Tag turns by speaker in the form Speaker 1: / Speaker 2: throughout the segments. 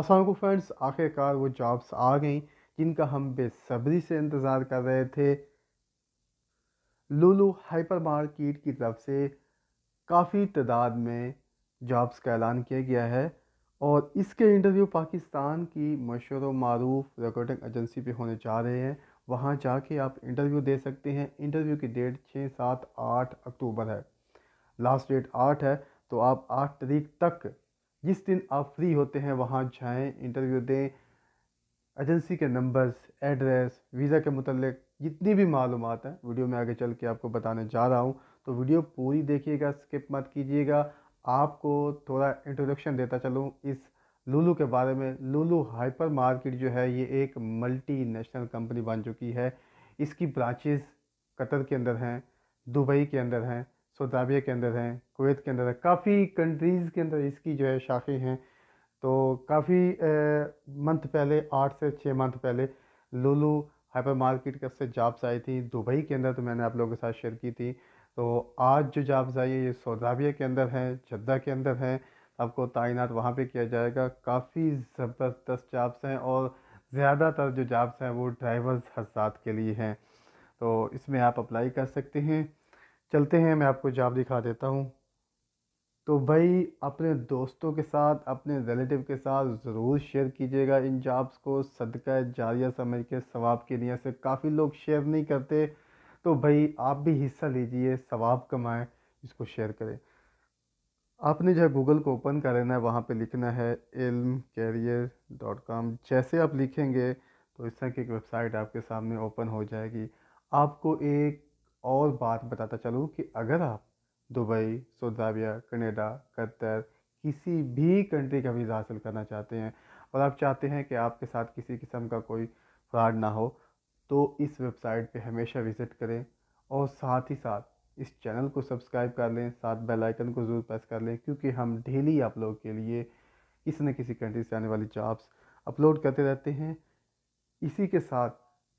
Speaker 1: Aslam friends आखिरकार वो jobs आ गई जिनका हम बेसब्री से इंतज़ार कर रहे थे लुलू हाइपर मार्केट की तरफ से काफ़ी तादाद में जॉब्स का ऐलान किया गया है और इसके इंटरव्यू पाकिस्तान की मशहूर मरूफ रिक्रूटिंग एजेंसी पे होने जा रहे हैं वहाँ जाके आप इंटरव्यू दे सकते हैं इंटरव्यू की डेट छः सात आठ अक्टूबर है लास्ट डेट आठ है तो आप आठ तारीख तक जिस दिन आप फ्री होते हैं वहाँ जाएँ इंटरव्यू दें एजेंसी के नंबर्स एड्रेस वीज़ा के मतलब जितनी भी मालूम हैं वीडियो में आगे चल के आपको बताने जा रहा हूँ तो वीडियो पूरी देखिएगा स्किप मत कीजिएगा आपको थोड़ा इंट्रोडक्शन देता चलूँ इस लूलू के बारे में लूलू हाइपर मार्केट जो है ये एक मल्टी नेशनल कंपनी बन चुकी है इसकी ब्रांचेज़ कतर के अंदर हैं दुबई के अंदर हैं सऊदी तो के अंदर हैं कुवैत के अंदर है काफ़ी कंट्रीज़ के अंदर इसकी जो है शाखें हैं तो काफ़ी मंथ पहले आठ से छः मंथ पहले लुलू हाइपर मार्केट की से जॉब्स आई थी दुबई के अंदर तो मैंने आप लोगों के साथ शेयर की थी तो आज जो जॉब्स आई है ये सऊदी के अंदर है जद्दा के अंदर है आपको तैनात वहाँ पर किया जाएगा काफ़ी ज़बरदस्त जॉब्स हैं और ज़्यादातर जो जॉब्स हैं वो ड्राइवर्स हजात के लिए हैं तो इसमें आप अप्लाई कर सकते हैं चलते हैं मैं आपको जॉब दिखा देता हूँ तो भाई अपने दोस्तों के साथ अपने रिलेटिव के साथ ज़रूर शेयर कीजिएगा इन जॉब्स को सदका जारिया समझ के सवाब की नीयत से काफ़ी लोग शेयर नहीं करते तो भाई आप भी हिस्सा लीजिए सवाब कमाएं इसको शेयर करें आपने जो गूगल को ओपन कर लेना है वहाँ पे लिखना है इल्म कैरियर डॉट कॉम जैसे आप लिखेंगे तो इस तरह की एक वेबसाइट आपके सामने ओपन हो जाएगी आपको एक और बात बताता चलूँ कि अगर आप Dubai Saudi Arabia Canada Qatar किसी भी कंट्री का वीज़ा हासिल करना चाहते हैं और आप चाहते हैं कि आपके साथ किसी किस्म का कोई फ्रॉड ना हो तो इस वेबसाइट पे हमेशा विज़िट करें और साथ ही साथ इस चैनल को सब्सक्राइब कर लें साथ बेल आइकन को ज़रूर प्रेस कर लें क्योंकि हम डेली आप लोगों के लिए किसी न किसी कंट्री से आने वाली जॉब्स अपलोड करते रहते हैं इसी के साथ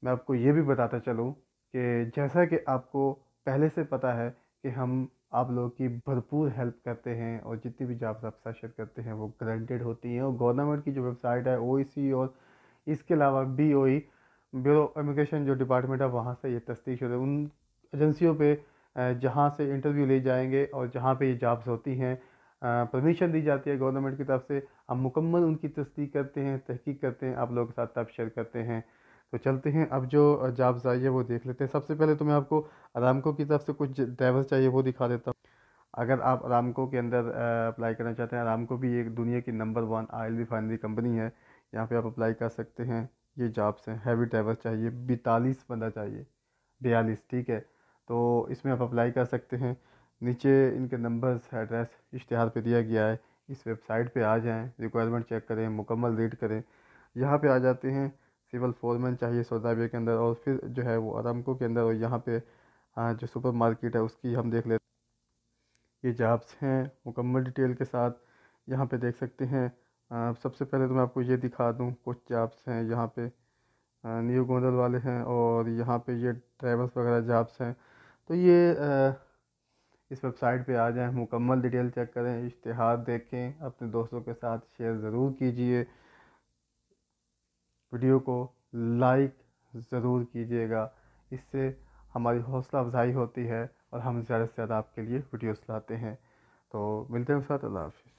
Speaker 1: मैं आपको ये भी बताता चलूँ कि जैसा कि आपको पहले से पता है कि हम आप लोगों की भरपूर हेल्प करते हैं और जितनी भी जॉब्स आप साथ शेयर करते हैं वो ग्रांटेड होती हैं और गवर्नमेंट की जो वेबसाइट है ओ e और इसके अलावा B O e, bureau immigration जो डिपार्टमेंट है वहाँ से ये तस्दीक होते है उन एजेंसियों पे जहाँ से इंटरव्यू ले जाएंगे और जहाँ पे ये जॉब्स होती हैं परमिशन दी जाती है गवर्नमेंट की तरफ से हम मुकम्मल उनकी तस्दीक करते हैं तहकीक करते हैं आप लोगों के साथ तब शेयर करते हैं तो चलते हैं अब जो जॉब्स आई है वो देख लेते हैं सबसे पहले तो मैं आपको अरामको की तरफ से कुछ ड्राइवर्स चाहिए वो दिखा देता हूँ अगर आप अरामको के अंदर अप्लाई करना चाहते हैं अरामको भी एक दुनिया की number one oil refinery company है यहाँ पे आप अप्लाई कर सकते हैं ये जॉब्स हैं हैवी ड्राइवर चाहिए बैतालीस बंदा चाहिए बयालीस ठीक है तो इसमें आप अप्लाई कर सकते हैं नीचे इनके नंबर्स एड्रेस इश्तहार पे दिया गया है इस वेबसाइट पे आ जाएं रिक्वायरमेंट चेक करें मुकम्मल रीड करें यहाँ पे आ जाते हैं सिविल फोरमैन चाहिए सौदाबिया के अंदर और फिर जो है वो अरामको के अंदर और यहाँ पे जो सुपर मार्केट है उसकी हम देख लेते ये जॉब्स हैं मुकम्मल डिटेल के साथ यहाँ पे देख सकते हैं सबसे पहले तो मैं आपको ये दिखा दूँ कुछ जॉब्स हैं यहाँ पे न्यू गोंदल वाले हैं और यहाँ पे ये ड्राइवर्स वगैरह जॉब्स हैं तो ये इस वेबसाइट पे आ जाएं मुकम्मल डिटेल चेक करें इश्तहार देखें अपने दोस्तों के साथ शेयर ज़रूर कीजिए वीडियो को लाइक ज़रूर कीजिएगा इससे हमारी हौसला अफजाई होती है और हम ज़्यादा से ज़्यादा आपके लिए वीडियोस लाते हैं तो मिलते हैं साथ अल्लाह हाफि